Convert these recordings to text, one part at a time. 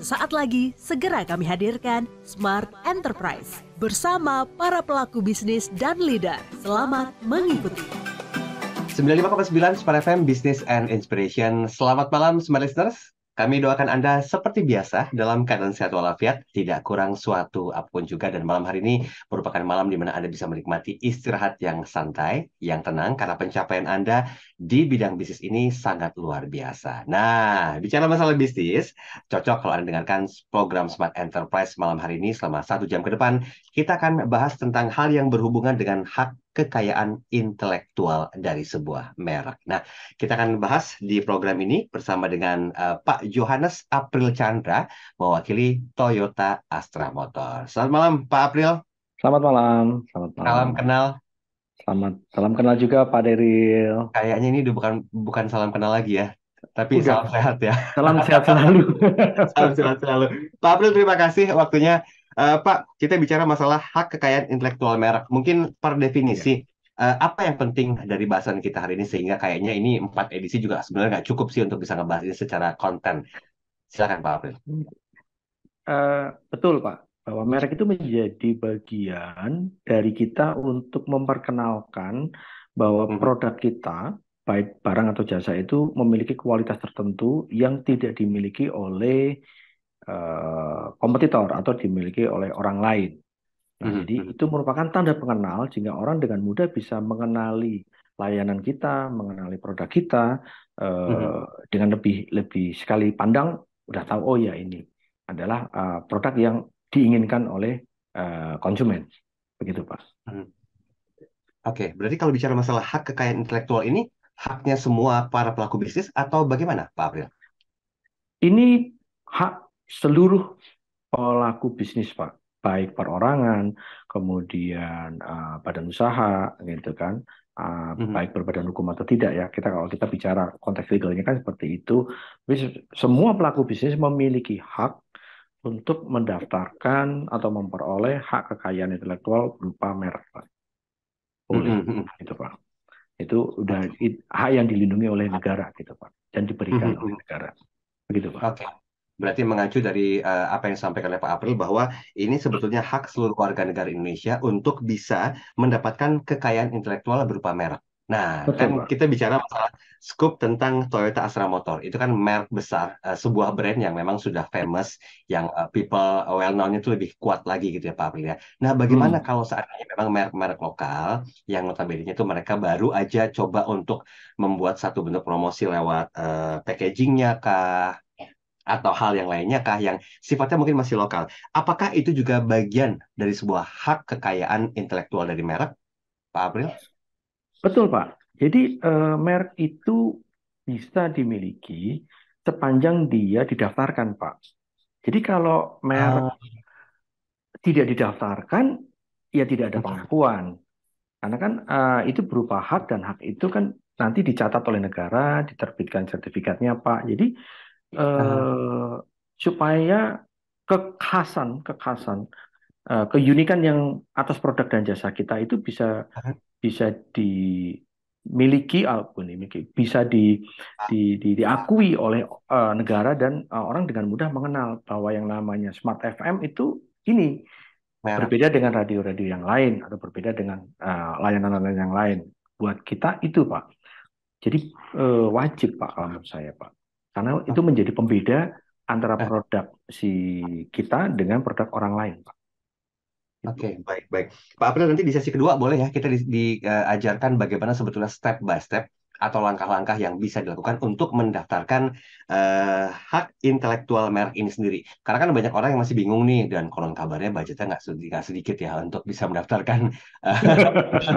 Sesaat lagi, segera kami hadirkan Smart Enterprise bersama para pelaku bisnis dan leader. Selamat mengikuti. 95,9 Smart FM Business and Inspiration. Selamat malam Smart Listeners. Kami doakan Anda seperti biasa dalam keadaan sehat walafiat, tidak kurang suatu apapun juga. Dan malam hari ini merupakan malam di mana Anda bisa menikmati istirahat yang santai, yang tenang, karena pencapaian Anda di bidang bisnis ini sangat luar biasa. Nah, bicara masalah bisnis, cocok kalau Anda dengarkan program Smart Enterprise malam hari ini selama satu jam ke depan. Kita akan bahas tentang hal yang berhubungan dengan hak kekayaan intelektual dari sebuah merek. Nah, kita akan bahas di program ini bersama dengan uh, Pak Johannes April Chandra, mewakili Toyota Astra Motor. Selamat malam, Pak April. Selamat malam. Selamat malam. Salam kenal. Selamat salam kenal juga Pak Deril. Kayaknya ini udah bukan bukan salam kenal lagi ya, tapi Udah. salam sehat ya. Salam sehat selalu. salam sehat selalu. Pak April terima kasih waktunya Uh, Pak, kita bicara masalah hak kekayaan intelektual merek. Mungkin per definisi, yeah. Iya. uh, apa yang penting dari bahasan kita hari ini sehingga kayaknya ini empat edisi juga sebenarnya nggak cukup sih untuk bisa ngebahas ini secara konten. Silakan Pak April. Uh, betul Pak, bahwa merek itu menjadi bagian dari kita untuk memperkenalkan bahwa mhm. produk kita baik barang atau jasa itu memiliki kualitas tertentu yang tidak dimiliki oleh Eh, kompetitor atau dimiliki oleh orang lain. Nah, mm -hmm. Jadi hmm. itu merupakan tanda pengenal sehingga orang dengan mudah bisa mengenali layanan kita, mengenali produk kita uh, mm -hmm. dengan lebih lebih sekali pandang udah tahu oh ya ini adalah uh, produk yang diinginkan oleh uh, konsumen. Begitu, Pak. Mm. Oke, okay, berarti kalau bicara masalah hak kekayaan intelektual ini haknya semua para pelaku bisnis atau bagaimana, Pak April? Ini hak seluruh pelaku bisnis pak baik perorangan kemudian uh, badan usaha gitu kan uh, hmm baik berbadan hukum atau tidak ya kita kalau kita bicara konteks legalnya kan seperti itu semua pelaku bisnis memiliki hak untuk mendaftarkan atau memperoleh hak kekayaan intelektual berupa merek pak boleh hmm mhm. itu pak itu udah hak yang dilindungi oleh negara gitu pak dan diberikan hmm oleh mhm. negara begitu pak okay berarti mengacu dari uh, apa yang disampaikan oleh Pak April bahwa ini sebetulnya hak seluruh warga negara Indonesia untuk bisa mendapatkan kekayaan intelektual berupa merek. Nah, Betul, kan kita bicara masalah scoop tentang Toyota Astra Motor. Itu kan merek besar, uh, sebuah brand yang memang sudah famous, yang uh, people well known itu lebih kuat lagi gitu ya Pak April ya. Nah, bagaimana hmm. kalau ini memang merek-merek lokal yang notabene-nya itu mereka baru aja coba untuk membuat satu bentuk promosi lewat uh, packagingnya kah, atau hal yang lainnya kah yang sifatnya mungkin masih lokal. Apakah itu juga bagian dari sebuah hak kekayaan intelektual dari merek, Pak April? Betul, Pak. Jadi eh, merek itu bisa dimiliki sepanjang dia didaftarkan, Pak. Jadi kalau merek uh. tidak didaftarkan, ya tidak ada hmm. pengakuan. Karena kan uh, itu berupa hak dan hak itu kan nanti dicatat oleh negara, diterbitkan sertifikatnya Pak. Jadi eh, supaya kekhasan kekhasan uh, keunikan yang atas produk dan jasa kita itu bisa bisa dimiliki alpun ah, bisa di, di, di diakui oleh uh, negara dan uh, orang dengan mudah mengenal bahwa yang namanya smart FM itu ini Merah. berbeda dengan radio-radio yang lain atau berbeda dengan layanan-layanan uh, yang lain buat kita itu pak jadi uh, wajib pak kalau menurut saya pak karena itu menjadi pembeda antara eh. produk si kita dengan produk orang lain, Pak. Gitu. Oke, okay, baik, baik. Pak April nanti di sesi kedua boleh ya kita diajarkan di, uh, bagaimana sebetulnya step by step atau langkah-langkah yang bisa dilakukan untuk mendaftarkan uh, hak intelektual merek ini sendiri. Karena kan banyak orang yang masih bingung nih dan konon kabarnya budgetnya nggak sedikit, sedikit ya untuk bisa mendaftarkan uh,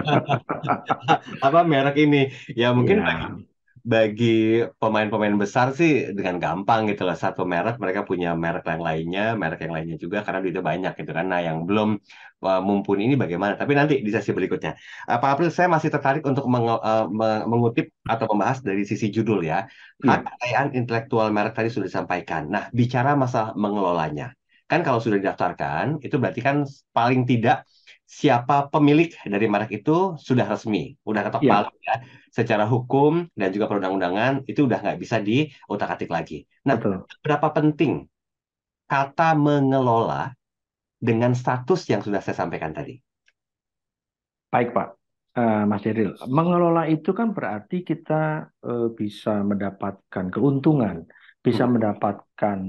apa merek ini. Ya mungkin yeah bagi pemain-pemain besar sih dengan gampang gitu loh satu merek mereka punya merek yang lainnya merek yang lainnya juga karena duitnya banyak gitu kan nah yang belum uh, mumpuni ini bagaimana tapi nanti di sesi berikutnya uh, Pak April saya masih tertarik untuk meng, uh, eh, mengutip atau membahas dari sisi judul ya iya. kekayaan hmm. intelektual merek tadi sudah disampaikan nah bicara masalah mengelolanya kan kalau sudah didaftarkan itu berarti kan paling tidak siapa pemilik dari merek itu sudah resmi, sudah ketok yeah. ya. Secara hukum dan juga perundang-undangan itu sudah nggak bisa diutak-atik lagi. Nah, Betul. berapa penting kata mengelola dengan status yang sudah saya sampaikan tadi? Baik Pak, uh, Mas Jeril. mengelola itu kan berarti kita uh, bisa mendapatkan keuntungan, bisa hmm. mendapatkan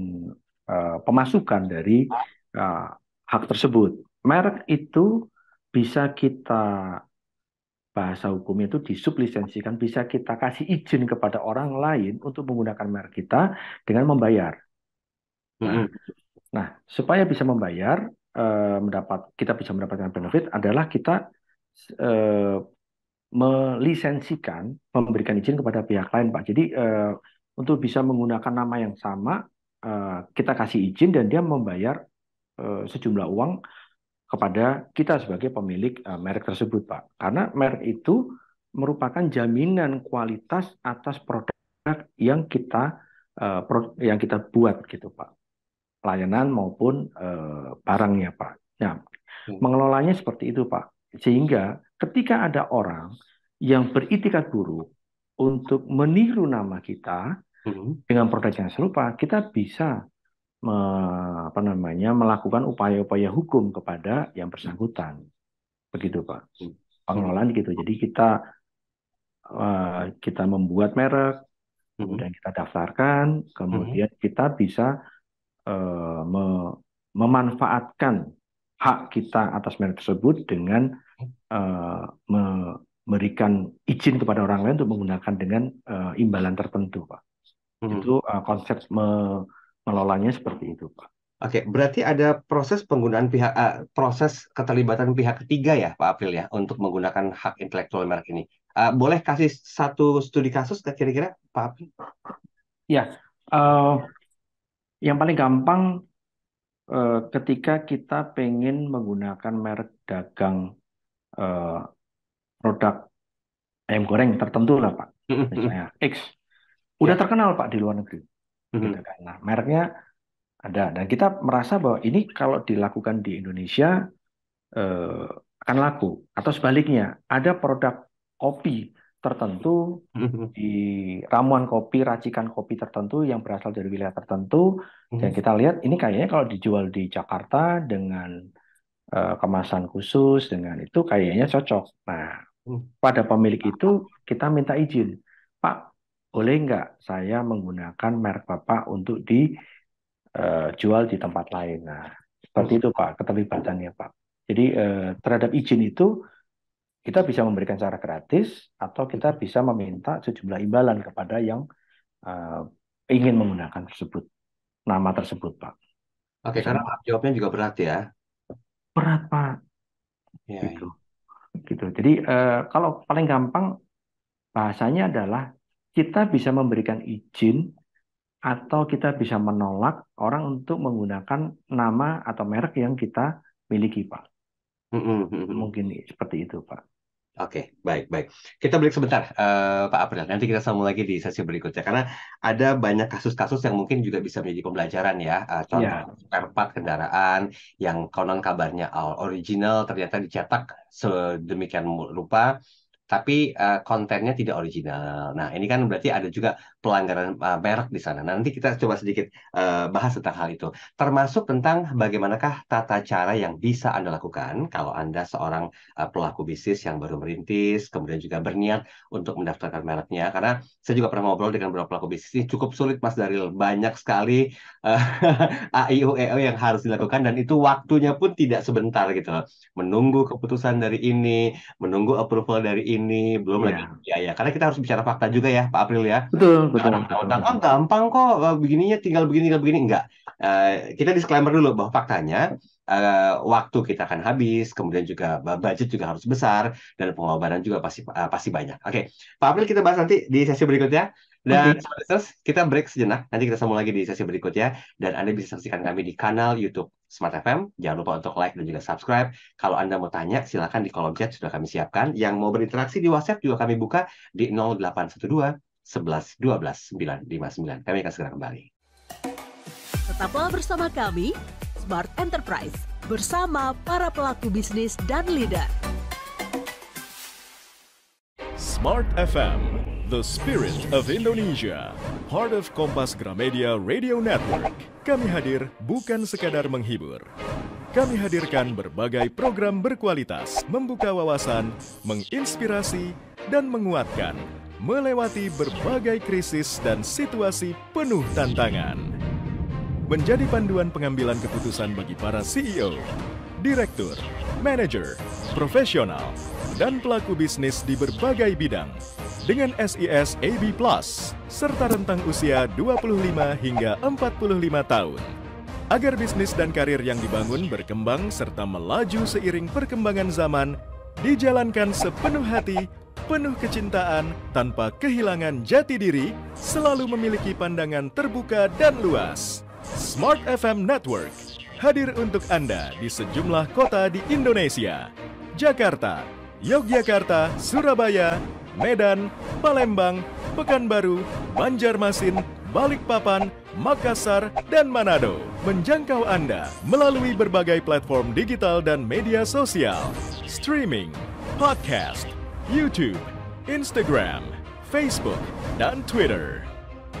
uh, pemasukan dari uh, hak tersebut merek itu bisa kita bahasa hukumnya itu disublisensikan, bisa kita kasih izin kepada orang lain untuk menggunakan merek kita dengan membayar. Nah, mm -hmm. nah supaya bisa membayar, eh, mendapat kita bisa mendapatkan benefit adalah kita eh, melisensikan, memberikan izin kepada pihak lain, Pak. Jadi eh, untuk bisa menggunakan nama yang sama, eh, kita kasih izin dan dia membayar eh, sejumlah uang kepada kita sebagai pemilik e, merek tersebut, Pak. Karena merek itu merupakan jaminan kualitas atas produk yang kita e, yang kita buat gitu, Pak. Pelayanan maupun e, barangnya, Pak. Nah, hmm. mengelolanya seperti itu, Pak. Sehingga ketika ada orang yang beritikat buruk untuk meniru nama kita hmm. dengan produk yang serupa, kita bisa me, apa namanya melakukan upaya-upaya hukum kepada yang bersangkutan. Begitu Pak. Pengelolaan gitu. Jadi kita uh, kita membuat merek, kemudian mm-hmm. kita daftarkan, kemudian mm-hmm. kita bisa uh, me, memanfaatkan hak kita atas merek tersebut dengan uh, me, memberikan izin kepada orang lain untuk menggunakan dengan uh, imbalan tertentu, Pak. Mm-hmm. Itu uh, konsep me, melolanya seperti itu, Pak. Oke, berarti ada proses penggunaan pihak uh, proses keterlibatan pihak ketiga ya, Pak April ya, untuk menggunakan hak intelektual merek ini. Uh, boleh kasih satu studi kasus kira-kira, Pak April? Ya, uh, yang paling gampang uh, ketika kita pengen menggunakan merek dagang uh, produk ayam goreng tertentu lah, Pak. Misalnya X, udah ya. terkenal Pak di luar negeri. Gitu mm-hmm. Gitu kan. Nah, mereknya ada dan kita merasa bahwa ini kalau dilakukan di Indonesia eh, akan laku atau sebaliknya ada produk kopi tertentu mm-hmm. di ramuan kopi, racikan kopi tertentu yang berasal dari wilayah tertentu mm dan mm-hmm. kita lihat ini kayaknya kalau dijual di Jakarta dengan eh, kemasan khusus dengan itu kayaknya cocok. Nah, mm. pada pemilik nah. itu kita minta izin, Pak, boleh nggak saya menggunakan merek Bapak untuk dijual eh, di tempat lain? Nah, seperti itu Pak, keterlibatannya Pak. Jadi eh, terhadap izin itu kita bisa memberikan secara gratis atau kita mm-hmm. bisa meminta sejumlah imbalan kepada yang eh, ingin menggunakan tersebut nama tersebut Pak. Oke, Sama. karena jawabnya juga berat ya. Berat Pak. Ya, gitu. Ya. gitu. Jadi kalau paling gampang bahasanya adalah kita bisa memberikan izin atau kita bisa menolak orang untuk menggunakan nama atau merek yang kita miliki, Pak. Hmm, hmm, hmm, mungkin seperti itu, Pak. Oke, okay, baik, baik. Kita break sebentar, uh, Pak April. Nanti kita sambung lagi di sesi berikutnya, karena ada banyak kasus-kasus yang mungkin juga bisa menjadi pembelajaran ya. Uh, contoh yeah. Ya. part kendaraan yang konon kabarnya original ternyata dicetak sedemikian rupa tapi uh, kontennya tidak original. Nah, ini kan berarti ada juga pelanggaran uh, merek di sana. Nah, nanti kita coba sedikit uh, bahas tentang hal itu. Termasuk tentang bagaimanakah tata cara yang bisa Anda lakukan kalau Anda seorang uh, pelaku bisnis yang baru merintis, kemudian juga berniat untuk mendaftarkan mereknya. Karena saya juga pernah ngobrol dengan beberapa pelaku bisnis ini cukup sulit Mas Daril. Banyak sekali uh, AIOEO yang harus dilakukan dan itu waktunya pun tidak sebentar gitu loh. Menunggu keputusan dari ini, menunggu approval dari ini, belum yeah. lagi iya. biaya. Karena kita harus bicara fakta juga ya Pak April ya. Betul betul. betul, betul. oh, gampang kok eh, begininya tinggal begini tinggal begini enggak. Uh, kita disclaimer dulu bahwa faktanya uh, waktu kita akan habis, kemudian juga budget juga harus besar dan pengobatan juga pasti uh, pasti banyak. Oke, okay. Pak April kita bahas nanti di sesi berikutnya. Dan okay. kita break sejenak, nanti kita sambung lagi di sesi berikutnya. Dan Anda bisa saksikan kami di kanal YouTube Smart FM. Jangan lupa untuk like dan juga subscribe. Kalau Anda mau tanya, silakan di kolom chat sudah kami siapkan. Yang mau berinteraksi di WhatsApp juga kami buka di 0812 11 12 959. Kami akan segera kembali. Tetaplah bersama kami, Smart Enterprise, bersama para pelaku bisnis dan leader. Smart FM, the spirit of Indonesia, part of Kompas Gramedia Radio Network. Kami hadir bukan sekadar menghibur, kami hadirkan berbagai program berkualitas, membuka wawasan, menginspirasi, dan menguatkan melewati berbagai krisis dan situasi penuh tantangan. Menjadi panduan pengambilan keputusan bagi para CEO, direktur, manager, profesional, dan pelaku bisnis di berbagai bidang dengan SIS AB Plus serta rentang usia 25 hingga 45 tahun agar bisnis dan karir yang dibangun berkembang serta melaju seiring perkembangan zaman dijalankan sepenuh hati penuh kecintaan, tanpa kehilangan jati diri, selalu memiliki pandangan terbuka dan luas. Smart FM Network hadir untuk Anda di sejumlah kota di Indonesia. Jakarta, Yogyakarta, Surabaya, Medan, Palembang, Pekanbaru, Banjarmasin, Balikpapan, Makassar, dan Manado menjangkau Anda melalui berbagai platform digital dan media sosial, streaming, podcast, YouTube, Instagram, Facebook, dan Twitter.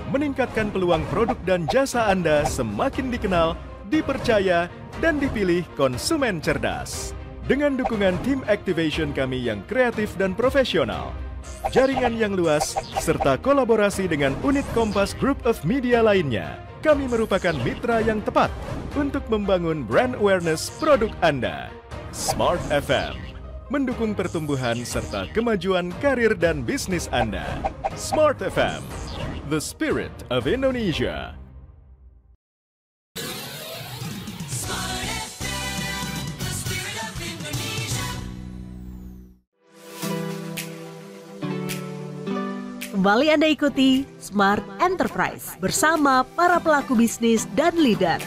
Meningkatkan peluang produk dan jasa Anda semakin dikenal, dipercaya, dan dipilih konsumen cerdas. Dengan dukungan tim activation kami yang kreatif dan profesional, jaringan yang luas, serta kolaborasi dengan unit Kompas Group of Media lainnya, kami merupakan mitra yang tepat untuk membangun brand awareness produk Anda. Smart FM mendukung pertumbuhan serta kemajuan karir dan bisnis Anda. Smart FM, the spirit of Indonesia. Kembali Anda ikuti Smart Enterprise bersama para pelaku bisnis dan leader.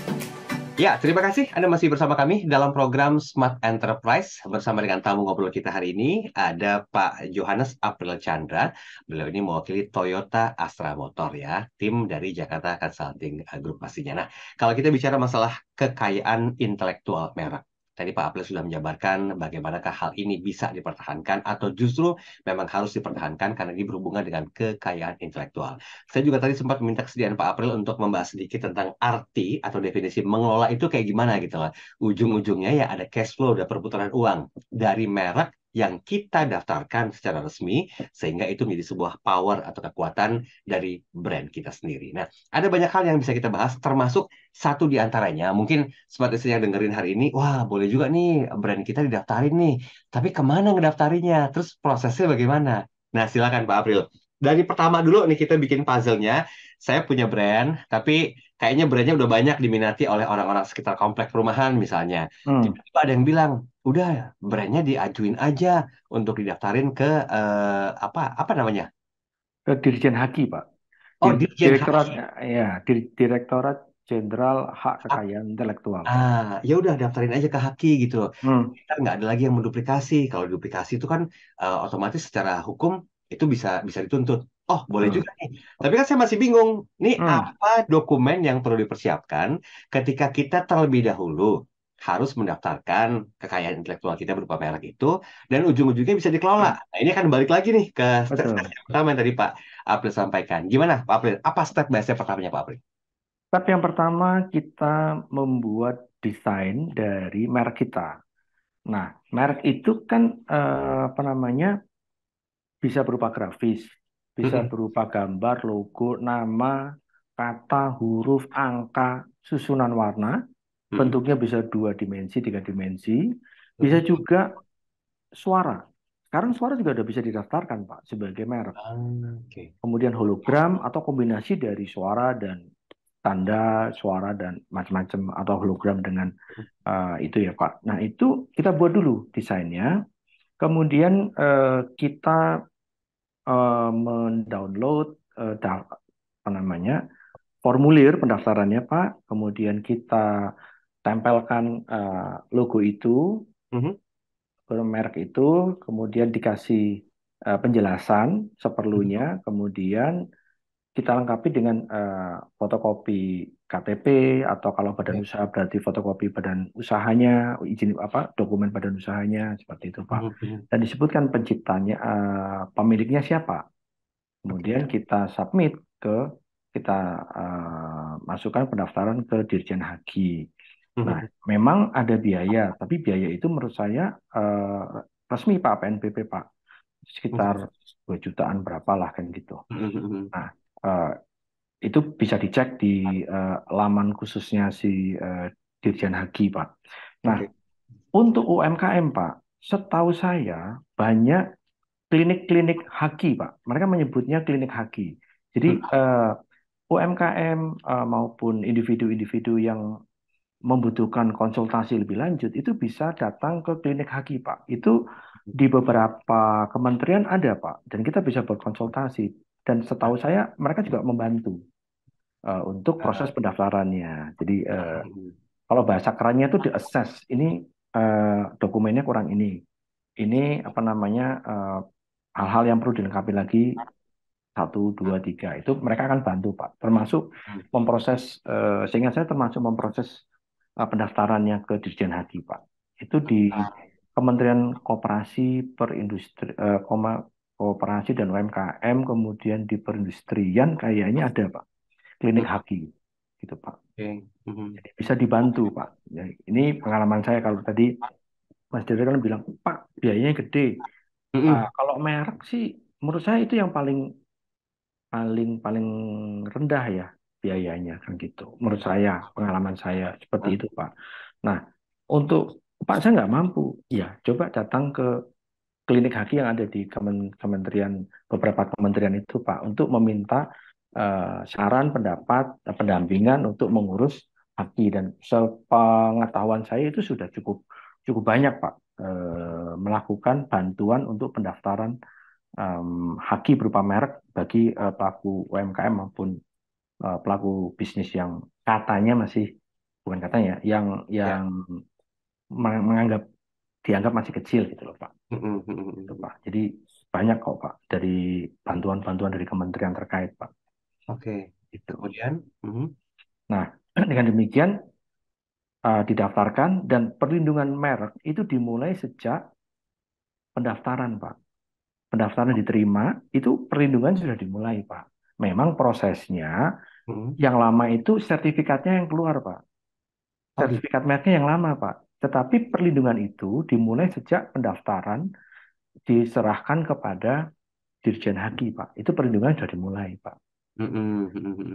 Ya, terima kasih Anda masih bersama kami dalam program Smart Enterprise bersama dengan tamu ngobrol kita hari ini ada Pak Johannes April Chandra. Beliau ini mewakili Toyota Astra Motor ya, tim dari Jakarta Consulting eh, Group pastinya. Nah, kalau kita bicara masalah kekayaan intelektual merek Tadi Pak Apel sudah menjabarkan bagaimanakah hal ini bisa dipertahankan atau justru memang harus dipertahankan karena ini berhubungan dengan kekayaan intelektual. Saya juga tadi sempat meminta kesediaan Pak April untuk membahas sedikit tentang arti atau definisi mengelola itu kayak gimana gitu lah. Ujung-ujungnya ya ada cash flow, ada perputaran uang dari merek yang kita daftarkan secara resmi sehingga itu menjadi sebuah power atau kekuatan dari brand kita sendiri. Nah, ada banyak hal yang bisa kita bahas termasuk satu di antaranya mungkin smart istri yang dengerin hari ini, wah boleh juga nih brand kita didaftarin nih, tapi kemana ngedaftarinnya, terus prosesnya bagaimana? Nah, silakan Pak April. Dari pertama dulu nih kita bikin puzzle-nya, saya punya brand, tapi kayaknya brandnya udah banyak diminati oleh orang-orang sekitar komplek perumahan misalnya. Hmm. tiba ada yang bilang, udah brandnya diajuin aja untuk didaftarin ke uh, apa apa namanya? Ke Dirjen Haki Pak. Oh, Dir Dirjen Direktorat, Haki. ya, Dir Direktorat Jenderal Hak Kekayaan Intelektual. Ah, ya udah daftarin aja ke Haki gitu. Hmm. Kita nggak ada lagi yang menduplikasi. Kalau duplikasi itu kan uh, otomatis secara hukum itu bisa bisa dituntut. Oh, boleh hmm. juga nih. Tapi kan saya masih bingung, nih hmm. apa dokumen yang perlu dipersiapkan ketika kita terlebih dahulu harus mendaftarkan kekayaan intelektual kita berupa merek itu dan ujung-ujungnya bisa dikelola. Hmm. Nah, ini akan balik lagi nih ke step pertama yang tadi Pak April sampaikan. Gimana Pak April? Apa step by step pertamanya Pak April? Step yang pertama kita membuat desain dari merek kita. Nah, merek itu kan eh, apa namanya? bisa berupa grafis, bisa berupa gambar, logo, nama, kata, huruf, angka, susunan warna. Bentuknya bisa dua dimensi, tiga dimensi. Bisa juga suara. Sekarang suara juga sudah bisa didaftarkan, Pak, sebagai merek. Ah, okay. Kemudian hologram atau kombinasi dari suara dan tanda suara dan macam-macam atau hologram dengan uh, itu ya, Pak. Nah, itu kita buat dulu desainnya. Kemudian uh, kita Eh, mendownload uh, apa namanya formulir pendaftarannya Pak, kemudian kita tempelkan eh, logo itu, mm-hmm. merek itu, kemudian dikasih penjelasan seperlunya, mm-hmm. kemudian kita lengkapi dengan fotokopi KTP atau kalau badan ya. usaha berarti fotokopi badan usahanya, izin apa dokumen badan usahanya seperti itu Pak. Oh, Dan disebutkan penciptanya, uh, pemiliknya siapa. Kemudian kita submit ke kita uh, masukkan pendaftaran ke Dirjen Hagi. Hmm. Nah, memang ada biaya, tapi biaya itu menurut saya uh, resmi Pak PNBP Pak hmm. sekitar dua jutaan berapa lah kan gitu. Hmm, nah, uh, itu bisa dicek di uh, laman khususnya si uh, Dirjen Hagi, Pak. Nah, okay. untuk UMKM, Pak, setahu saya banyak klinik-klinik Hagi, Pak. Mereka menyebutnya klinik haki. Jadi uh, UMKM uh, maupun individu-individu yang membutuhkan konsultasi lebih lanjut itu bisa datang ke klinik Haki Pak. Itu di beberapa kementerian ada Pak dan kita bisa berkonsultasi dan setahu saya mereka juga membantu uh, untuk ah. proses pendaftarannya. Jadi uh, kalau bahasa kerennya itu di ini uh, dokumennya kurang ini, ini apa namanya hal-hal uh, yang perlu dilengkapi lagi satu dua tiga itu mereka akan bantu pak, termasuk hmm. memproses uh, sehingga saya termasuk memproses uh, pendaftarannya ke Dirjen Haji pak. Itu di ah. Kementerian Koperasi Perindustri uh, kooperasi dan UMKM, kemudian di perindustrian kayaknya ada Pak, klinik hmm. haki gitu Pak. Hmm. Jadi bisa dibantu Pak. Ya, ini pengalaman saya kalau tadi Mas Dewi kan bilang Pak biayanya gede. Mm kalau merek sih menurut saya itu yang paling paling paling rendah ya biayanya kan gitu. Menurut saya pengalaman saya seperti ah. itu Pak. Nah untuk Pak saya nggak mampu, ya coba datang ke klinik haki yang ada di kementerian beberapa kementerian itu Pak untuk meminta uh, saran pendapat eh, pendampingan untuk mengurus haki dan sepengetahuan saya itu sudah cukup cukup banyak Pak uh, melakukan bantuan untuk pendaftaran um, haki berupa merek bagi uh, pelaku UMKM maupun uh, pelaku bisnis yang katanya masih bukan katanya yang ya. yang ya. menganggap dianggap masih kecil gitu loh Pak. Hmm, hmm, hmm, gitu, Pak. Jadi banyak kok Pak dari bantuan-bantuan dari kementerian terkait Pak. Oke. Okay. Itu. Kemudian. Nah dengan demikian uh, didaftarkan dan perlindungan merek itu dimulai sejak pendaftaran Pak. Pendaftaran diterima itu perlindungan sudah dimulai Pak. Memang prosesnya yang lama itu sertifikatnya yang keluar Pak. Oh, gitu. Sertifikat mereknya yang lama Pak tetapi perlindungan itu dimulai sejak pendaftaran diserahkan kepada Dirjen Haki, Pak. Itu perlindungan sudah dimulai, Pak.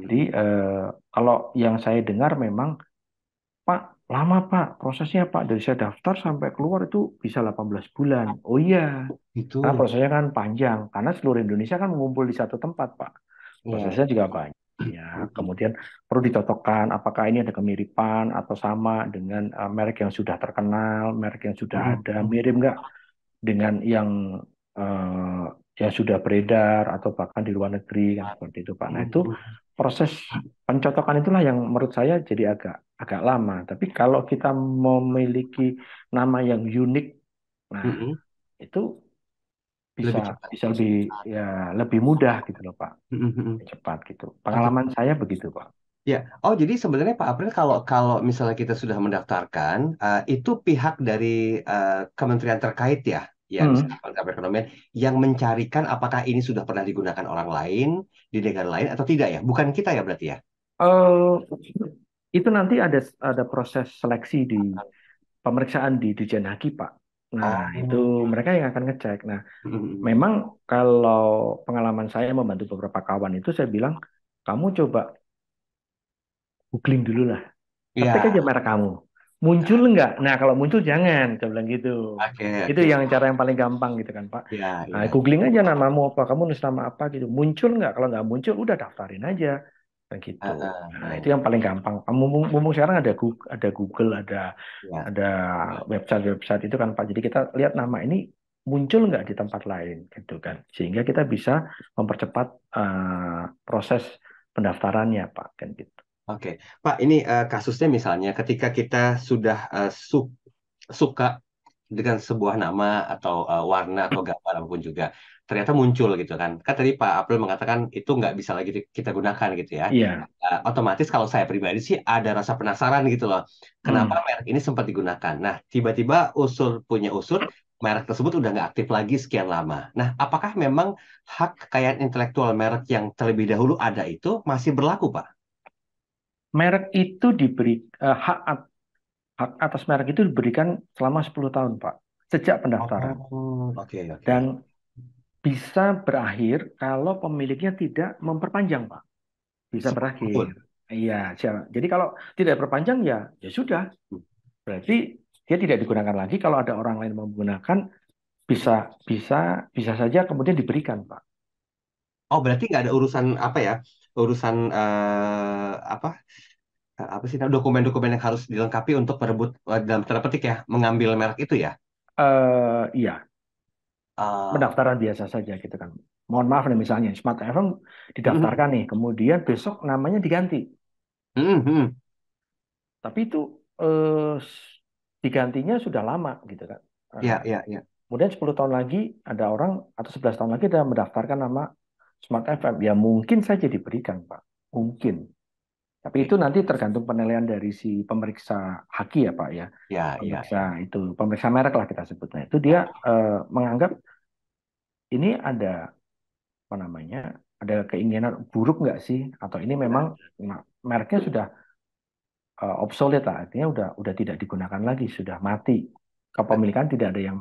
Jadi eh, kalau yang saya dengar memang Pak lama Pak prosesnya Pak dari saya daftar sampai keluar itu bisa 18 bulan. Oh iya, itu. Nah, prosesnya kan panjang karena seluruh Indonesia kan mengumpul di satu tempat Pak. Iya. Prosesnya yeah. juga banyak ya kemudian perlu dicocokkan apakah ini ada kemiripan atau sama dengan uh, merek yang sudah terkenal merek yang sudah hmm. ada mirip nggak dengan yang uh, yang sudah beredar atau bahkan di luar negeri kan seperti itu pak nah itu hmm. proses pencocokan itulah yang menurut saya jadi agak agak lama tapi kalau kita memiliki nama yang unik nah mm -hmm. itu bisa lebih cepat. bisa lebih ya lebih mudah gitu loh Pak hmm, hmm, hmm. lebih cepat gitu pengalaman okay. saya begitu Pak ya oh jadi sebenarnya Pak April kalau kalau misalnya kita sudah mendaftarkan uh, itu pihak dari uh, kementerian terkait ya yang hmm. perekonomian yang mencarikan apakah ini sudah pernah digunakan orang lain di negara lain atau tidak ya bukan kita ya berarti ya uh, itu nanti ada ada proses seleksi di pemeriksaan di Dirjen Haki Pak Nah, oh. itu mereka yang akan ngecek. Nah, hmm. memang kalau pengalaman saya membantu beberapa kawan itu saya bilang, kamu coba googling dulu lah. Yeah. Iya. Ketik aja merek kamu. Muncul nggak? Nah, kalau muncul jangan, saya bilang gitu. Okay, itu yang cara yang paling gampang gitu kan, Pak. Yeah, nah, yeah. googling aja namamu apa, kamu nulis nama apa gitu. Muncul nggak? Kalau nggak muncul, udah daftarin aja. Kan gitu. nah, itu yang paling gampang. Ah, mumpung, mumpung sekarang ada Google, ada Google, ada ya. ada website-website itu kan Pak. Jadi kita lihat nama ini muncul nggak di tempat lain gitu kan. Sehingga kita bisa mempercepat uh, proses pendaftarannya Pak kan gitu. Oke, Pak, ini uh, kasusnya misalnya ketika kita sudah uh, eh, su suka dengan sebuah nama atau uh, warna atau gambar apapun juga ternyata muncul gitu kan. Kan tadi Pak April mengatakan itu nggak bisa lagi kita gunakan gitu ya. Yeah. Iya. Uh, otomatis kalau saya pribadi sih ada rasa penasaran gitu loh. Kenapa hmm. merek ini sempat digunakan? Nah, tiba-tiba usul punya usul merek tersebut udah nggak aktif lagi sekian lama. Nah, apakah memang hak kekayaan intelektual merek yang terlebih dahulu ada itu masih berlaku, Pak? Merek itu diberi uh, hak hak atas merek itu diberikan selama 10 tahun, Pak, sejak pendaftaran. Oh, oke, okay, okay. Dan bisa berakhir kalau pemiliknya tidak memperpanjang, Pak. Bisa berakhir. Iya, jadi kalau tidak berpanjang ya ya sudah. Berarti dia tidak digunakan lagi kalau ada orang lain menggunakan bisa bisa bisa saja kemudian diberikan, Pak. Oh, berarti nggak ada urusan apa ya? Urusan uh, apa? Eh, apa sih dokumen-dokumen yang harus dilengkapi untuk merebut eh, dalam tanda petik ya mengambil merek itu ya? Uh, iya, Eh, pendaftaran biasa saja gitu kan. Mohon maaf nih misalnya Smart FM didaftarkan mm-hmm. nih, kemudian besok namanya diganti. Mm Tapi itu eh, digantinya sudah lama gitu kan. Iya, ya, eh, yeah, iya, iya. Kemudian 10 tahun lagi ada orang atau 11 tahun lagi ada mendaftarkan nama Smart FM. Ya mungkin saja diberikan, Pak. Mungkin. Tapi itu nanti tergantung penilaian dari si pemeriksa haki ya Pak ya. ya. Ya, pemeriksa ya. itu pemeriksa merek lah kita sebutnya. Itu dia eh, menganggap ini ada apa namanya? Ada keinginan buruk nggak sih? Atau ini memang mereknya sudah eh, obsolete lah, artinya udah udah tidak digunakan lagi, sudah mati. Kepemilikan tidak ada yang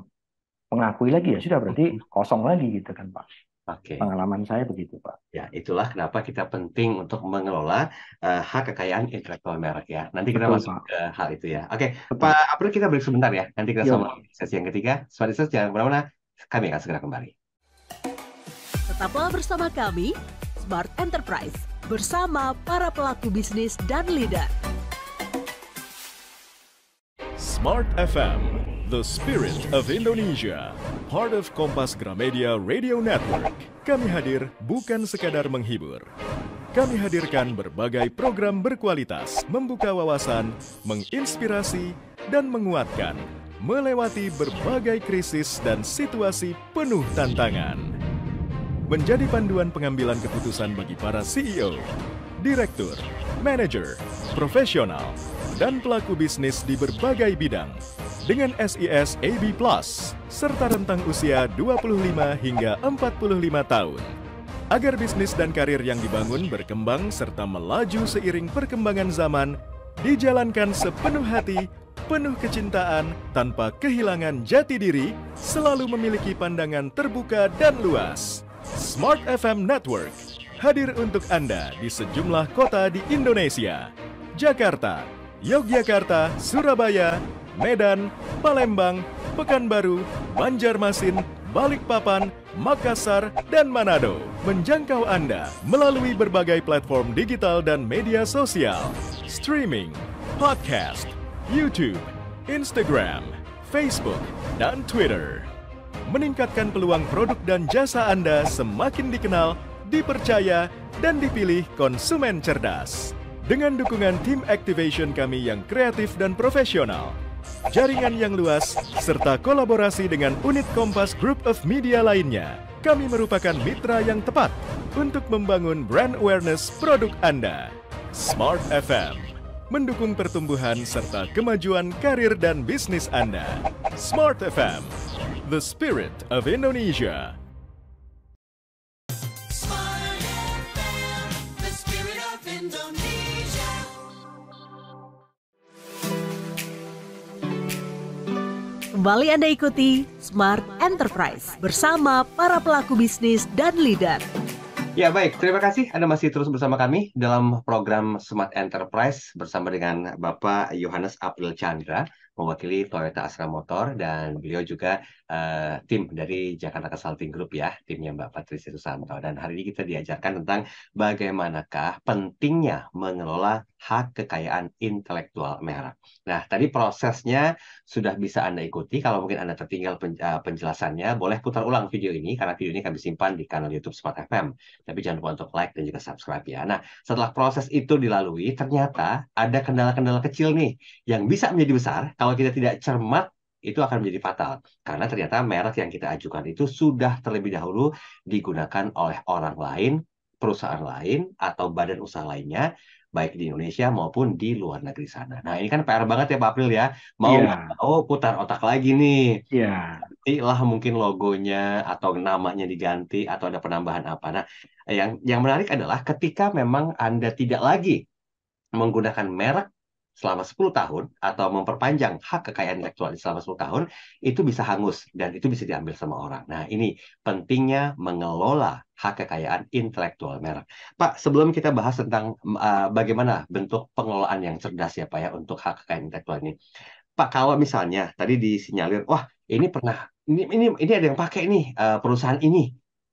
mengakui lagi ya sudah berarti kosong lagi gitu kan Pak. Okay. Pengalaman saya begitu, Pak. Ya, itulah kenapa kita penting untuk mengelola uh, hak kekayaan intelektual merek ya. Nanti kita Betul, masuk Pak. ke hal itu ya. Oke, okay. Pak April kita break sebentar ya. Nanti kita iya, sama sesi yang ketiga. Sobat jangan kemana-mana. Kami akan segera kembali. Tetaplah bersama kami, Smart Enterprise, bersama para pelaku bisnis dan leader. Smart FM The Spirit of Indonesia, part of Kompas Gramedia Radio Network. Kami hadir bukan sekadar menghibur. Kami hadirkan berbagai program berkualitas, membuka wawasan, menginspirasi, dan menguatkan melewati berbagai krisis dan situasi penuh tantangan. Menjadi panduan pengambilan keputusan bagi para CEO, direktur, manajer, profesional, dan pelaku bisnis di berbagai bidang dengan SIS AB Plus serta rentang usia 25 hingga 45 tahun agar bisnis dan karir yang dibangun berkembang serta melaju seiring perkembangan zaman dijalankan sepenuh hati penuh kecintaan, tanpa kehilangan jati diri, selalu memiliki pandangan terbuka dan luas. Smart FM Network hadir untuk Anda di sejumlah kota di Indonesia. Jakarta, Yogyakarta, Surabaya, Medan, Palembang, Pekanbaru, Banjarmasin, Balikpapan, Makassar, dan Manado menjangkau Anda melalui berbagai platform digital dan media sosial, streaming, podcast, YouTube, Instagram, Facebook, dan Twitter. Meningkatkan peluang produk dan jasa Anda semakin dikenal, dipercaya, dan dipilih konsumen cerdas dengan dukungan tim activation kami yang kreatif dan profesional, jaringan yang luas, serta kolaborasi dengan unit Kompas Group of Media lainnya. Kami merupakan mitra yang tepat untuk membangun brand awareness produk Anda. Smart FM mendukung pertumbuhan serta kemajuan karir dan bisnis Anda. Smart FM, the spirit of Indonesia. Kembali Anda ikuti Smart Enterprise bersama para pelaku bisnis dan leader. Ya baik, terima kasih Anda masih terus bersama kami dalam program Smart Enterprise bersama dengan Bapak Yohanes April Chandra, mewakili Toyota Astra Motor dan beliau juga uh, tim dari Jakarta Consulting Group ya, timnya Mbak Patricia Susanto. Dan hari ini kita diajarkan tentang bagaimanakah pentingnya mengelola hak kekayaan intelektual merek. Nah, tadi prosesnya sudah bisa Anda ikuti. Kalau mungkin Anda tertinggal eh, penjelasannya, boleh putar ulang video ini karena video ini kami simpan di kanal YouTube Smart FM. Tapi jangan lupa untuk like dan juga subscribe ya. Nah, setelah proses itu dilalui, ternyata ada kendala-kendala kecil nih yang bisa menjadi besar kalau kita tidak cermat itu akan menjadi fatal karena ternyata merek yang kita ajukan itu sudah terlebih dahulu digunakan oleh orang lain, perusahaan lain atau badan usaha lainnya baik di Indonesia maupun di luar negeri sana. Nah ini kan PR banget ya Pak April ya, mau yeah. mau putar otak lagi nih. Iya. Yeah. lah mungkin logonya atau namanya diganti atau ada penambahan apa. Nah yang yang menarik adalah ketika memang anda tidak lagi menggunakan merek selama 10 tahun atau memperpanjang hak kekayaan intelektual selama 10 tahun itu bisa hangus dan itu bisa diambil sama orang. Nah, ini pentingnya mengelola hak kekayaan intelektual merek. Pak, sebelum kita bahas tentang uh, bagaimana bentuk pengelolaan yang cerdas ya Pak ya untuk hak kekayaan intelektual ini. Pak, kalau misalnya tadi disinyalir, wah, ini pernah ini ini ini ada yang pakai nih uh, perusahaan ini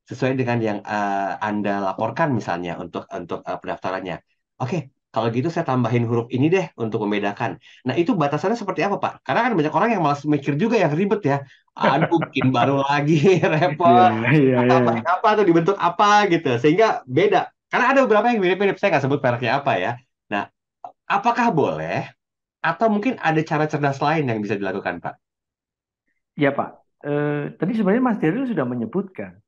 sesuai dengan yang uh, Anda laporkan misalnya untuk untuk uh, pendaftarannya. Oke, okay, kalau gitu saya tambahin huruf ini deh untuk membedakan. Nah, itu batasannya seperti apa, Pak? Karena kan banyak orang yang malas mikir juga yang ribet ya. Aduh, bikin baru lagi repot. Yeah, yeah, yeah. apa atau dibentuk apa gitu. Sehingga beda. Karena ada beberapa yang mirip-mirip. Saya nggak sebut mereknya apa ya. Nah, apakah boleh atau mungkin ada cara cerdas lain yang bisa dilakukan, Pak? Ya, Pak. Eh, tadi sebenarnya Mas Diril sudah menyebutkan.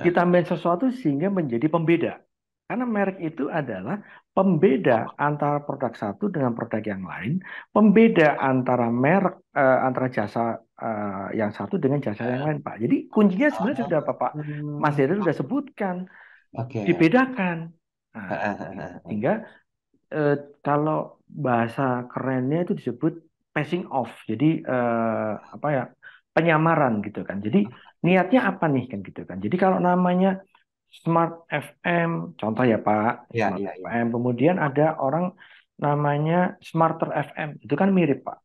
Kita ambil sesuatu sehingga menjadi pembeda. Karena merek itu adalah pembeda antara produk satu dengan produk yang lain, pembeda antara merek uh, antara jasa uh, yang satu dengan jasa yang lain, Pak. Jadi kuncinya sebenarnya sudah Pak? Hmm. Mas Dery sudah sebutkan. Okay. Dibedakan. Nah, sehingga uh, kalau bahasa kerennya itu disebut passing off. Jadi uh, apa ya? penyamaran gitu kan. Jadi niatnya apa nih kan gitu kan. Jadi kalau namanya Smart FM, contoh ya Pak. Ya, Smart ya, ya. FM. Kemudian ada orang namanya Smarter FM, itu kan mirip Pak.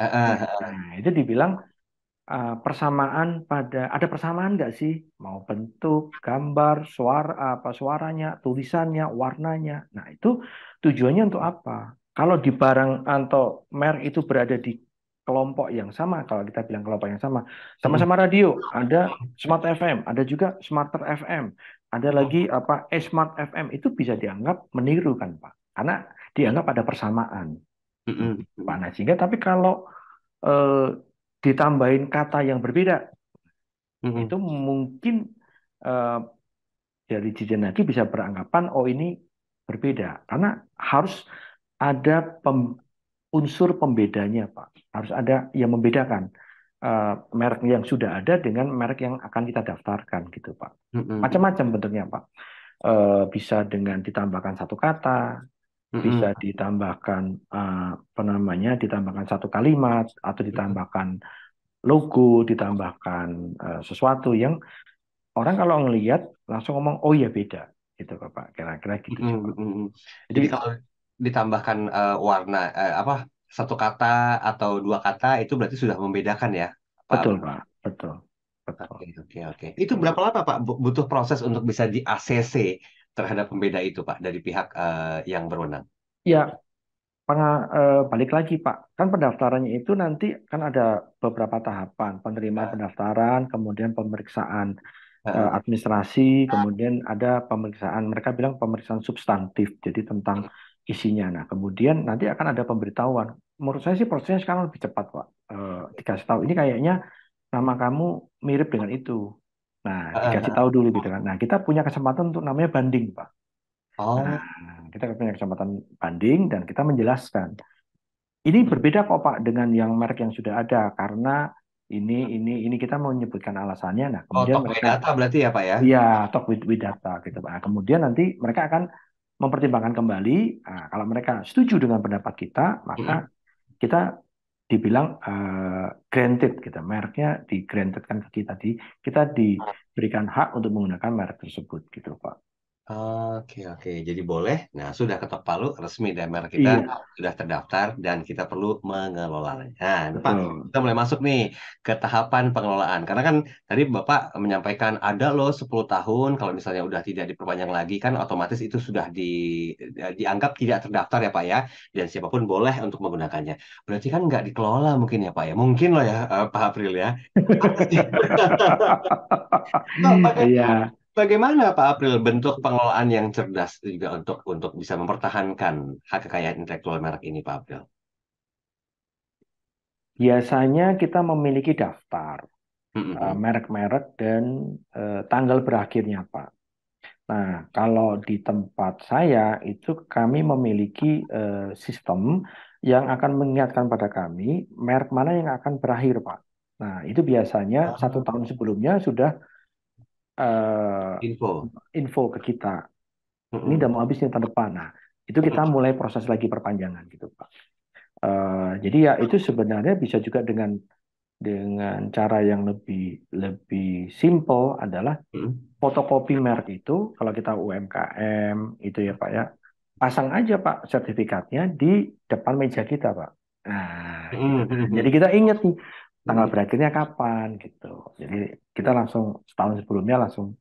Uh, Nah, itu dibilang uh, persamaan pada ada persamaan nggak sih? Mau bentuk, gambar, suara apa suaranya, tulisannya, warnanya. Nah itu tujuannya untuk apa? Kalau di barang atau merek itu berada di kelompok yang sama kalau kita bilang kelompok yang sama sama-sama hmm. radio ada smart FM ada juga smarter FM ada oh. lagi oh. apa Smart FM itu bisa dianggap meniru kan Pak, karena dianggap ada persamaan. Mm -hmm. nah, sehingga tapi kalau eh, ditambahin kata yang berbeda mm -hmm. itu mungkin eh, dari lagi bisa beranggapan oh ini berbeda karena harus ada pem, unsur pembedanya Pak, harus ada yang membedakan. Eh, merek yang sudah ada dengan merek yang akan kita daftarkan gitu pak macam-macam bentuknya pak eh, bisa dengan ditambahkan satu kata bisa ditambahkan uh, apa namanya ditambahkan satu kalimat atau ditambahkan logo ditambahkan sesuatu yang orang kalau ngelihat langsung ngomong oh ya beda gitu pak kira-kira gitu Jadi, jadi kalau ditambahkan uh, warna uh, apa satu kata atau dua kata itu berarti sudah membedakan ya Pak betul Pak betul betul oke oke oke itu berapa lama Pak butuh proses untuk bisa di ACC terhadap pembeda itu Pak dari pihak uh, yang berwenang ya Peng, uh, eh, balik lagi Pak, kan pendaftarannya itu nanti kan ada beberapa tahapan, penerimaan ah. pendaftaran, kemudian pemeriksaan uh, administrasi, kemudian ada pemeriksaan, mereka bilang pemeriksaan substantif, jadi tentang hmm isinya. Nah, kemudian nanti akan ada pemberitahuan. Menurut saya sih prosesnya sekarang lebih cepat, Pak. E, dikasih tahu ini kayaknya nama kamu mirip dengan itu. Nah, ah, dikasih ah, tahu dulu ah. gitu kan. Nah, kita punya kesempatan untuk namanya banding, Pak. Oh. Nah, kita punya kesempatan banding dan kita menjelaskan. Ini berbeda kok, Pak, dengan yang merek yang sudah ada karena ini ini ini kita mau menyebutkan alasannya. Nah, oh, kemudian oh, talk mereka, with data berarti ya, Pak ya? Iya, talk with, with data gitu, Pak. Nah, kemudian nanti mereka akan mempertimbangkan kembali. Nah, kalau mereka setuju dengan pendapat kita, maka kita dibilang uh, granted kita gitu, mereknya di grantedkan ke kita di kita diberikan hak untuk menggunakan merek tersebut gitu pak Oke, oke. Jadi boleh. Nah, sudah ketok palu resmi dan kita Iya, sudah terdaftar dan kita perlu mengelolanya. Nah, Pak, hmm. kita mulai masuk nih ke tahapan pengelolaan. Karena kan tadi Bapak menyampaikan ada loh 10 tahun kalau misalnya sudah tidak diperpanjang lagi kan otomatis itu sudah di, e, dianggap tidak terdaftar ya Pak ya dan siapapun boleh untuk menggunakannya. Berarti kan nggak dikelola mungkin ya Pak ya. Mungkin loh ya e, Pak April ya. Iya. Iya. Bagaimana Pak April bentuk pengelolaan yang cerdas juga untuk untuk bisa mempertahankan hak kekayaan intelektual merek ini Pak April? Biasanya kita memiliki daftar eh, merek-merek mm -hmm. dan uh, tanggal berakhirnya Pak. Nah kalau di tempat saya itu kami memiliki uh, sistem yang akan mengingatkan pada kami merek mana yang akan berakhir Pak. Nah itu biasanya ah. satu tahun sebelumnya sudah uh, info info ke kita. Mm-hmm. Ini udah mau habis nih tahun depan. Nah, itu kita mulai proses lagi perpanjangan gitu, Pak. Uh, jadi ya itu sebenarnya bisa juga dengan dengan cara yang lebih lebih simple adalah hmm. fotokopi merek itu kalau kita UMKM itu ya Pak ya pasang aja Pak sertifikatnya di depan meja kita Pak. Nah, hmm. jadi kita ingat nih tanggal hmm. berakhirnya kapan gitu. Jadi kita langsung setahun sebelumnya langsung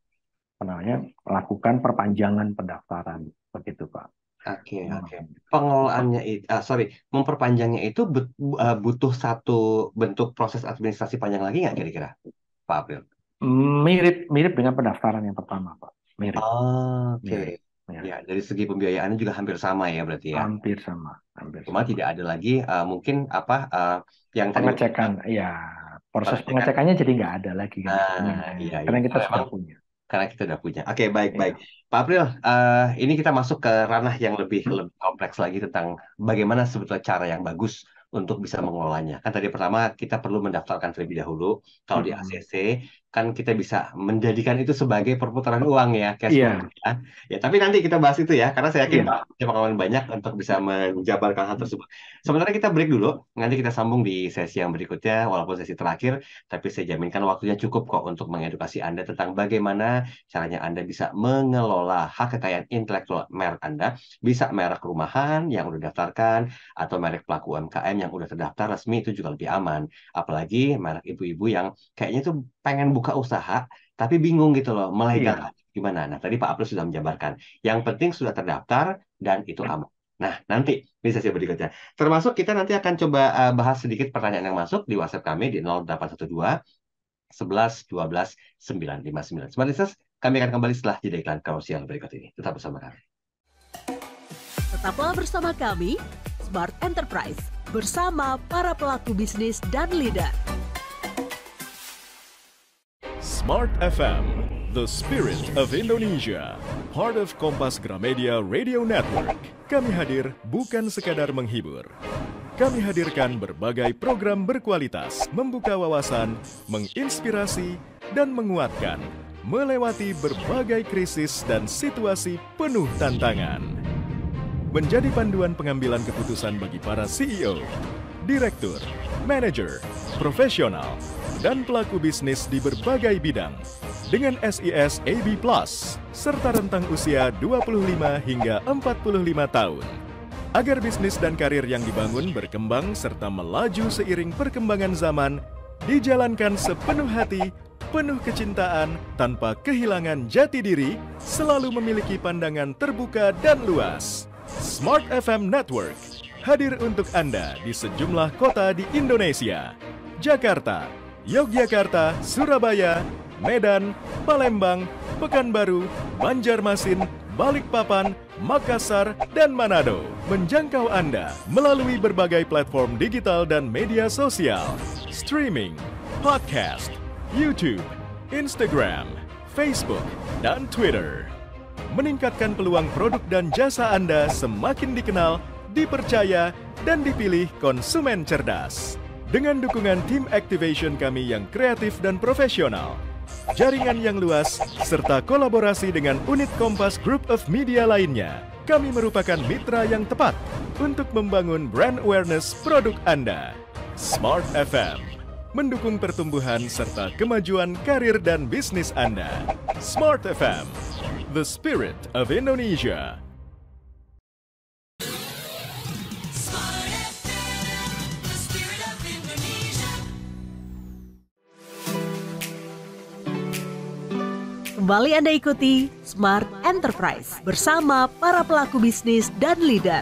namanya melakukan perpanjangan pendaftaran begitu Pak. Oke, okay, oke. Okay. Pengelolaannya itu, uh, ah, sorry, memperpanjangnya itu ah, butuh satu bentuk proses administrasi panjang lagi nggak kira-kira, Pak April? Mirip, mirip dengan pendaftaran yang pertama, Pak. Mirip. Oke, okay. Ya. ya, dari segi pembiayaannya juga hampir sama ya berarti ya. Hampir sama, hampir. Cuma sama. tidak ada lagi uh, mungkin apa uh, yang pengecekan, tadi, ya proses pengecekan pengecekannya jadi nggak ada lagi kan? Nah, iya, iya, karena iya. kita sudah punya. Karena kita sudah punya. Oke, okay, baik, iya. baik. Pak April, uh, ini kita masuk ke ranah yang lebih hmm. lebih kompleks lagi tentang bagaimana sebetulnya cara yang bagus untuk bisa mengelolanya. Kan tadi pertama kita perlu mendaftarkan terlebih dahulu kalau hmm. di ACC kan kita bisa menjadikan itu sebagai perputaran uang ya cash yeah. flow ya. ya tapi nanti kita bahas itu ya karena saya yakin yeah. Pak kawan banyak untuk bisa menjabarkan hal hmm. tersebut sementara kita break dulu nanti kita sambung di sesi yang berikutnya walaupun sesi terakhir tapi saya jaminkan waktunya cukup kok untuk mengedukasi Anda tentang bagaimana caranya Anda bisa mengelola hak kekayaan intelektual merek Anda bisa merek rumahan yang udah daftarkan atau merek pelaku UMKM yang udah terdaftar resmi itu juga lebih aman apalagi merek ibu-ibu yang kayaknya itu pengen buka usaha tapi bingung gitu loh melegalkan iya. gimana. Nah tadi Pak Abdul sudah menjabarkan. Yang penting sudah terdaftar dan itu hmm. aman. Nah nanti di sesi berikutnya. Termasuk kita nanti akan coba uh, bahas sedikit pertanyaan yang masuk di WhatsApp kami di 0812 11 12 959. Smart Business, kami akan kembali setelah jeda iklan komersial berikut ini. Tetap bersama kami. Tetaplah bersama kami, Smart Enterprise, bersama para pelaku bisnis dan leader. Smart FM, the spirit of Indonesia. Part of Kompas Gramedia Radio Network. Kami hadir bukan sekadar menghibur. Kami hadirkan berbagai program berkualitas, membuka wawasan, menginspirasi, dan menguatkan melewati berbagai krisis dan situasi penuh tantangan. Menjadi panduan pengambilan keputusan bagi para CEO, direktur, manajer, profesional, dan pelaku bisnis di berbagai bidang dengan SIS AB Plus serta rentang usia 25 hingga 45 tahun agar bisnis dan karir yang dibangun berkembang serta melaju seiring perkembangan zaman dijalankan sepenuh hati penuh kecintaan tanpa kehilangan jati diri, selalu memiliki pandangan terbuka dan luas. Smart FM Network hadir untuk Anda di sejumlah kota di Indonesia. Jakarta, Yogyakarta, Surabaya, Medan, Palembang, Pekanbaru, Banjarmasin, Balikpapan, Makassar, dan Manado. Menjangkau Anda melalui berbagai platform digital dan media sosial, streaming, podcast, YouTube, Instagram, Facebook, dan Twitter. Meningkatkan peluang produk dan jasa Anda semakin dikenal, dipercaya, dan dipilih konsumen cerdas dengan dukungan tim activation kami yang kreatif dan profesional, jaringan yang luas, serta kolaborasi dengan unit Kompas Group of Media lainnya. Kami merupakan mitra yang tepat untuk membangun brand awareness produk Anda. Smart FM mendukung pertumbuhan serta kemajuan karir dan bisnis Anda. Smart FM, the spirit of Indonesia. Kembali Anda ikuti Smart Enterprise bersama para pelaku bisnis dan leader.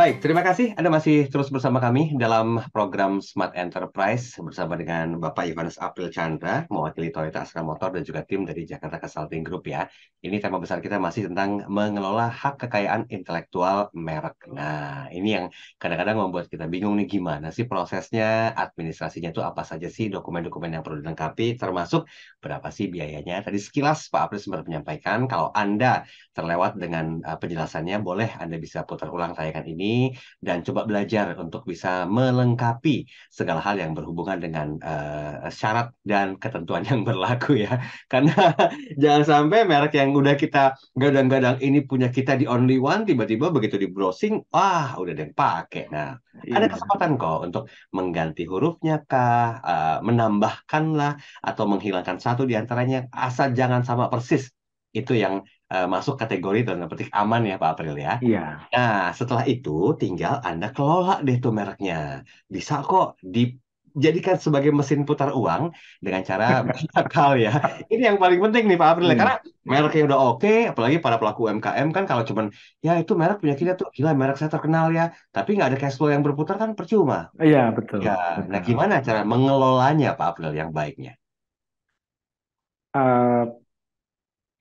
Baik, terima kasih Anda masih terus bersama kami dalam program Smart Enterprise bersama dengan Bapak Yohanes April Chandra, mewakili Toyota Astra Motor dan juga tim dari Jakarta Consulting Group ya. Ini tema besar kita masih tentang mengelola hak kekayaan intelektual merek. Nah, ini yang kadang-kadang membuat kita bingung nih gimana sih prosesnya, administrasinya itu apa saja sih, dokumen-dokumen yang perlu dilengkapi, termasuk berapa sih biayanya. Tadi sekilas Pak April sempat menyampaikan, kalau Anda terlewat dengan eh, penjelasannya, boleh Anda bisa putar ulang tayangan ini dan coba belajar untuk bisa melengkapi segala hal yang berhubungan dengan uh, syarat dan ketentuan yang berlaku ya. Karena jangan sampai merek yang udah kita gadang-gadang ini punya kita di only one tiba-tiba begitu di browsing, wah udah ada yang pakai. Nah, iya. ada kesempatan kok untuk mengganti hurufnya kah, uh, menambahkanlah atau menghilangkan satu di antaranya asal jangan sama persis. Itu yang Eh, masuk kategori tanda petik aman ya Pak April ya. Iya. Nah, setelah itu tinggal Anda kelola deh tuh mereknya. Bisa kok dijadikan sebagai mesin putar uang dengan cara hal ya. Ini yang paling penting nih Pak April hmm. karena mereknya udah oke, okay, apalagi para pelaku UMKM kan kalau cuman ya itu merek punya kita tuh gila merek saya terkenal ya, tapi nggak ada cash flow yang berputar kan percuma. Iya betul. Ya, nah gimana cara mengelolanya Pak April yang baiknya? Uh,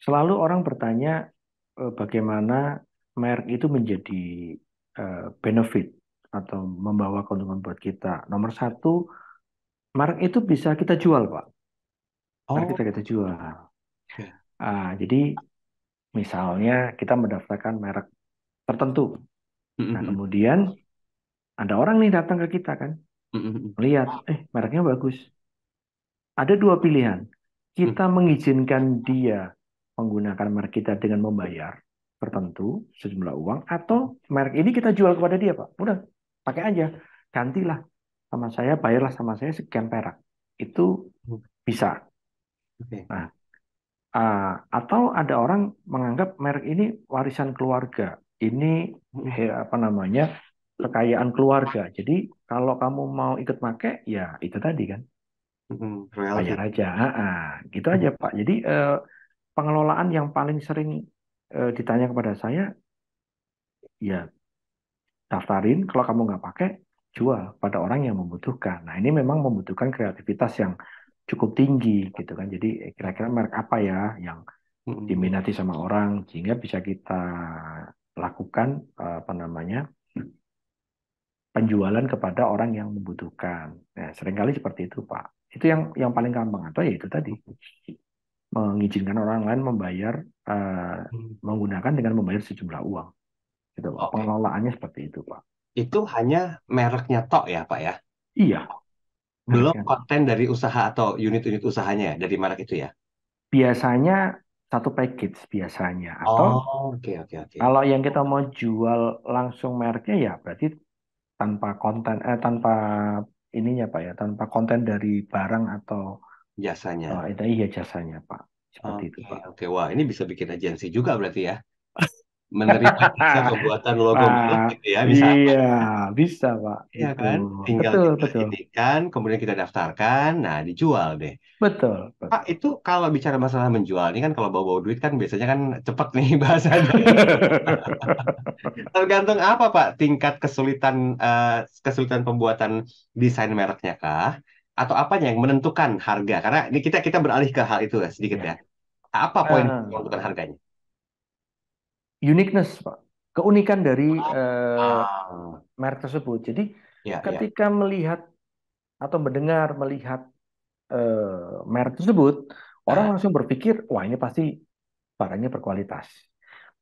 selalu orang bertanya eh, bagaimana merek itu menjadi eh, benefit atau membawa keuntungan buat kita. Nomor satu, merek itu bisa kita jual, Pak. Merek oh. kita kita jual. Ah, jadi misalnya kita mendaftarkan merek tertentu. Nah, kemudian ada orang nih datang ke kita kan, mm lihat, eh mereknya bagus. Ada dua pilihan. Kita mm. mengizinkan dia menggunakan merek kita dengan membayar tertentu sejumlah uang atau merek ini kita jual kepada dia pak udah pakai aja gantilah sama saya bayarlah sama saya sekian perak itu hmm. bisa okay. nah uh, atau ada orang menganggap merek ini warisan keluarga ini hmm. apa namanya kekayaan keluarga jadi kalau kamu mau ikut pakai ya itu tadi kan hmm, bayar aja ha -ha. gitu aja pak jadi uh, pengelolaan yang paling sering e, ditanya kepada saya, ya daftarin, kalau kamu nggak pakai, jual pada orang yang membutuhkan. Nah ini memang membutuhkan kreativitas yang cukup tinggi gitu kan. Jadi eh, kira-kira merek apa ya yang diminati sama orang sehingga bisa kita lakukan eh, apa namanya penjualan kepada orang yang membutuhkan. Nah, seringkali seperti itu, Pak. Itu yang yang paling gampang atau ya itu tadi mengizinkan orang lain membayar uh, hmm. menggunakan dengan membayar sejumlah uang. Gitu, okay. Pengelolaannya seperti itu, Pak. Itu hanya mereknya tok ya, Pak ya? Iya. Belum konten dari usaha atau unit-unit usahanya ya, dari merek itu ya? Biasanya satu package biasanya atau oh, okay, okay, okay. kalau yang kita mau jual langsung mereknya ya berarti tanpa konten eh tanpa ininya Pak ya, tanpa konten dari barang atau Jasanya. Oh, itu iya jasanya, Pak. Seperti okay, itu, Pak. Oke, okay. wah ini bisa bikin agensi juga berarti ya. Menerima pembuatan logo gitu ya, bisa. Iya, bisa, Pak. Iya kan? Tinggal betul, kita betul. Kan, kemudian kita daftarkan, nah dijual deh. Betul, betul. Pak, itu kalau bicara masalah menjual, ini kan kalau bawa-bawa duit kan biasanya kan cepat nih bahasanya. Tergantung apa, Pak? Tingkat kesulitan uh, kesulitan pembuatan desain mereknya kah? atau apanya yang menentukan harga? Karena ini kita kita beralih ke hal itu eh, sedikit ya. ya. Apa poin uh, menentukan harganya? Uniqueness, Pak. Keunikan dari uh, uh, merek tersebut. Jadi ya, ketika ya. melihat atau mendengar melihat uh, merek tersebut, orang ah. langsung berpikir, wah ini pasti barangnya berkualitas.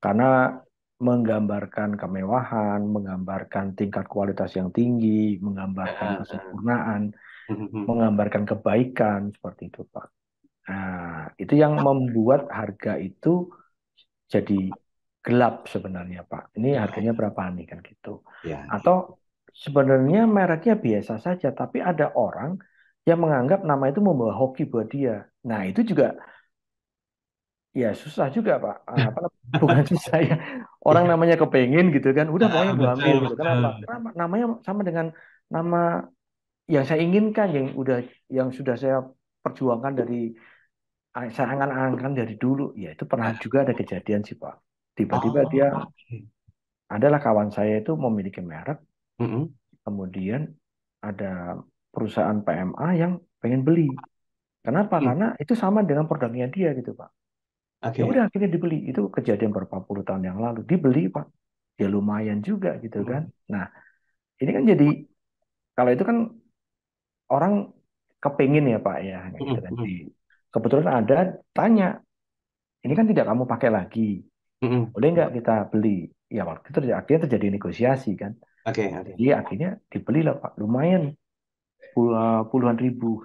Karena menggambarkan kemewahan, menggambarkan tingkat kualitas yang tinggi, menggambarkan kesempurnaan. Mm-hmm. menggambarkan kebaikan seperti itu Pak. Nah, itu yang membuat harga itu jadi gelap sebenarnya Pak. Ini ya. harganya berapa nih kan gitu. Ya. Atau sebenarnya mereknya biasa saja, tapi ada orang yang menganggap nama itu membawa hoki buat dia. Nah itu juga ya susah juga Pak. Ah, apa bukan susah ya. Orang ya. namanya kepengen gitu kan. Udah pokoknya gue nah, ambil gitu. Kenapa? Kenapa? Namanya sama dengan nama yang saya inginkan yang udah yang sudah saya perjuangkan dari saya angan-angan dari dulu ya itu pernah ya. juga ada kejadian sih Pak tiba-tiba oh, dia adalah kawan saya itu memiliki merek mm -hmm. kemudian ada perusahaan PMA yang pengen beli kenapa mm. karena itu sama dengan produknya dia gitu Pak okay. ya udah akhirnya dibeli itu kejadian berapa puluh tahun yang lalu dibeli Pak ya lumayan juga gitu mm. kan nah ini kan jadi kalau itu kan orang kepingin ya Pak ya gitu kan. Kebetulan ada tanya, ini kan tidak kamu pakai lagi, boleh nggak kita beli? Ya waktu itu akhirnya terjadi negosiasi kan. Oke. Okay, Jadi akhirnya dibeli lah Pak, lumayan eh, puluhan ribu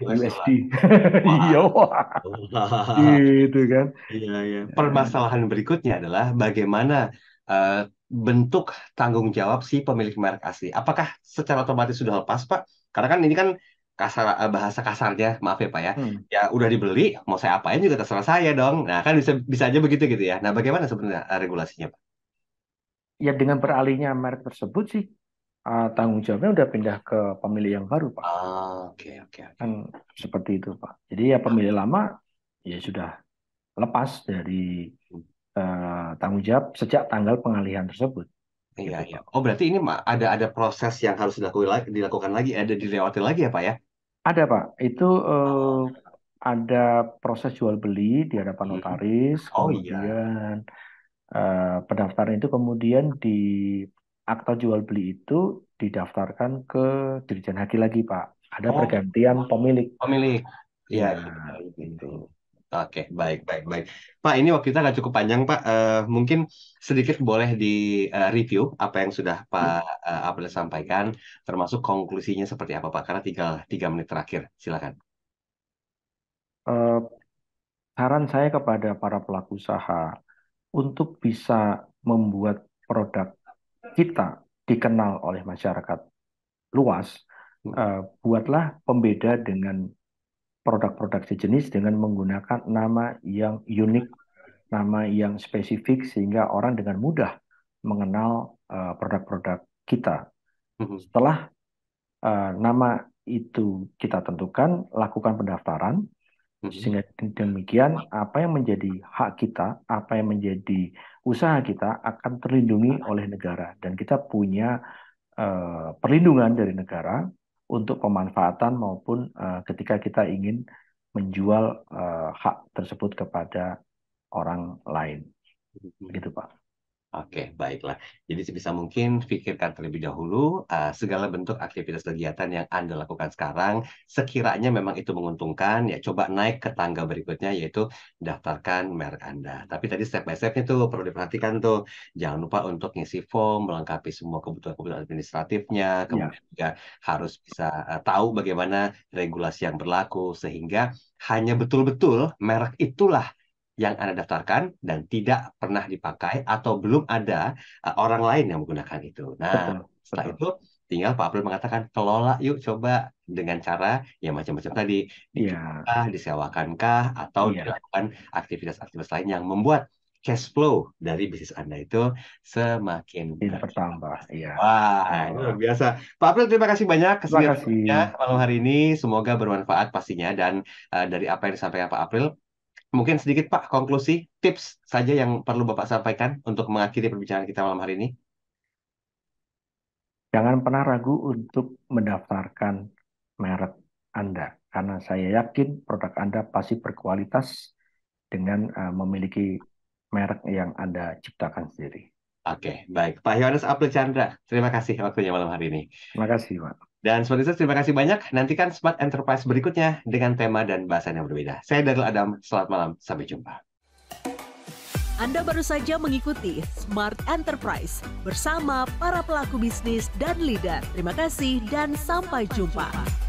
USD. Iya, Itu kan. Iya, iya. Permasalahan berikutnya adalah bagaimana uh, bentuk tanggung jawab si pemilik merek asli. Apakah secara otomatis sudah lepas, Pak? Karena kan ini kan kasar eh, bahasa kasarnya maaf ya pak ya hmm. ya udah dibeli mau saya apain juga terserah saya dong nah kan bisa bisa aja begitu gitu ya nah bagaimana sebenarnya eh, regulasinya pak ya dengan beralihnya merek tersebut sih uh, tanggung jawabnya udah pindah ke pemilik yang baru pak oke ah, oke okay, kan seperti itu pak jadi ya pemilik ah. lama ya sudah lepas dari uh, tanggung jawab sejak tanggal pengalihan tersebut Iya, gitu, iya. Oh, berarti ini ada ada proses yang harus dilakukan lagi, ada dilewati lagi ya, Pak ya? Ada, Pak. Itu oh. eh, ada proses jual beli di hadapan hmm. notaris, Oh, iya. kemudian eh, pendaftaran itu kemudian di akta jual beli itu didaftarkan ke Dirjen Haki lagi, Pak. Ada Oh, pergantian pemilik. pemilik. Iya, Nah, iya, iya, iya gitu. Oke, baik, baik, baik. Pak, ini waktu kita nggak cukup panjang, Pak. Uh, mungkin sedikit boleh di-review eh, apa yang sudah Pak uh, hmm. eh, April sampaikan, termasuk konklusinya seperti apa, Pak? Karena tinggal tiga menit terakhir, silakan. Uh, saran saya kepada para pelaku usaha untuk bisa membuat produk kita dikenal oleh masyarakat luas, uh, buatlah pembeda dengan produk-produk sejenis dengan menggunakan nama yang unik, nama yang spesifik sehingga orang dengan mudah mengenal eh, produk-produk uh, kita. Mm-hmm. Setelah uh, nama itu kita tentukan, lakukan pendaftaran mm-hmm. sehingga demikian apa yang menjadi hak kita, apa yang menjadi usaha kita akan terlindungi oleh negara dan kita punya uh, perlindungan dari negara untuk pemanfaatan maupun uh, ketika kita ingin menjual uh, hak tersebut kepada orang lain. Begitu mm-hmm. Pak. Oke, baiklah. Jadi sebisa mungkin pikirkan terlebih dahulu uh, segala bentuk aktivitas kegiatan yang Anda lakukan sekarang. Sekiranya memang itu menguntungkan, ya coba naik ke tangga berikutnya yaitu daftarkan merek Anda. Tapi tadi step by stepnya tuh perlu diperhatikan tuh. Jangan lupa untuk ngisi form, melengkapi semua kebutuhan-kebutuhan administratifnya. Ya. Kemudian yeah. juga harus bisa uh, tahu bagaimana regulasi yang berlaku sehingga hanya betul-betul merek itulah yang Anda daftarkan dan tidak pernah dipakai atau belum ada uh, orang lain yang menggunakan itu. Nah, betul, setelah betul. itu tinggal Pak Abdul mengatakan kelola yuk coba dengan cara yang macam-macam tadi iya. dijualkah, yeah. disewakankah atau yeah. dilakukan aktivitas-aktivitas lain yang membuat cash flow dari bisnis Anda itu semakin bertambah. Iya. Wah, luar biasa. Pak April terima kasih banyak kesempatan malam hari ini. Semoga bermanfaat pastinya dan uh, dari apa yang disampaikan Pak April Mungkin sedikit Pak, konklusi, tips saja yang perlu Bapak sampaikan untuk mengakhiri perbincangan kita malam hari ini. Jangan pernah ragu untuk mendaftarkan merek Anda, karena saya yakin produk Anda pasti berkualitas dengan uh, memiliki merek yang Anda ciptakan sendiri. Oke, baik. Pak Yohanes Abdul Chandra, terima kasih waktunya malam hari ini. Terima kasih, Pak. Dan seperti itu, terima kasih banyak. Nantikan Smart Enterprise berikutnya dengan tema dan bahasan yang berbeda. Saya Daryl Adam, selamat malam, sampai jumpa. Anda baru saja mengikuti Smart Enterprise bersama para pelaku bisnis dan leader. Terima kasih dan sampai jumpa.